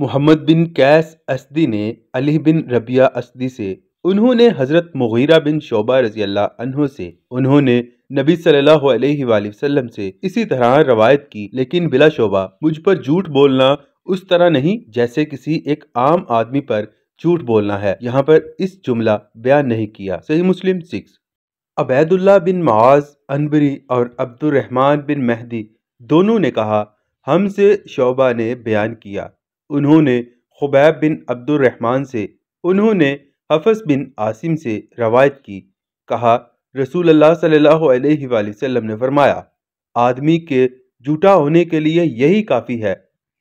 मोहम्मद बिन कैस असदी ने अली बिन रबिया असदी से उन्होंने हज़रत मुगीरा बिन शोबा रजी अल्लाह से उन्होंने नबी सल्लल्लाहु अलैहि वसल्लम से इसी तरह रवायत की लेकिन बिला शोबा मुझ पर झूठ बोलना उस तरह नहीं जैसे किसी एक आम आदमी पर झूठ बोलना है यहाँ पर इस जुमला बयान नहीं किया सही मुस्लिम सिक्स अबैदुल्ला बिन माज अनबरी और अब्दुलरहमान बिन महदी दोनों ने कहा हमसे शोबा ने बयान किया उन्होंने खुबैब बिन अब्दुलरहमान से उन्होंने हफस बिन आसिम से रवायत की कहा रसूल अल्लाह सल्लल्लाहु अलैहि वसल्लम ने फरमाया आदमी के जूटा होने के लिए यही काफ़ी है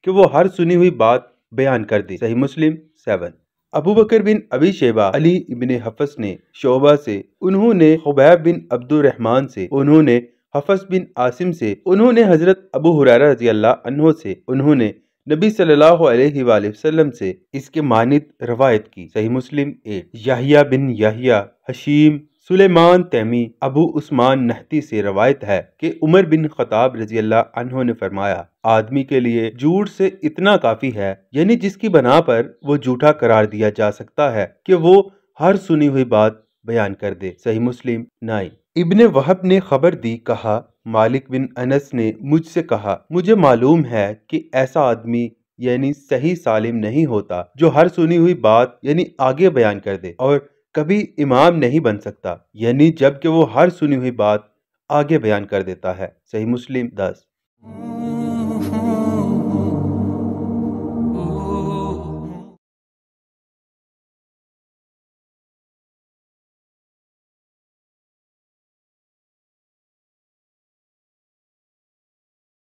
कि वो हर सुनी हुई बात बयान कर दे सही मुस्लिम सेवन अबू बकर बिन अबी शेबा अली इबन हफस ने शोबा से उन्होंने खुबैब बिन अब्दुलरहमान से उन्होंने हफस बिन आसिम से उन्होंने हजरत अबू हुरारा रजी अल्लाह से उन्होंने नबी सल्लल्लाहु अलैहि वसल्लम से इसके मानित रवायत की सही मुस्लिम एट याहिया बिन याहिया हशीम सुलेमान तैमी अबू उस्मान नहती से रवायत है कि उमर बिन खताब रजी अल्लाह ने फरमाया आदमी के लिए झूठ से इतना काफ़ी है यानी जिसकी बना पर वो जूठा करार दिया जा सकता है कि वो हर सुनी हुई बात बयान कर दे सही मुस्लिम नाई इब्ने वहब ने खबर दी कहा मालिक बिन अनस ने मुझसे कहा मुझे मालूम है कि ऐसा आदमी यानी सही सालिम नहीं होता जो हर सुनी हुई बात यानी आगे बयान कर दे और कभी इमाम नहीं बन सकता यानी जबकि वो हर सुनी हुई बात आगे बयान कर देता है सही मुस्लिम दस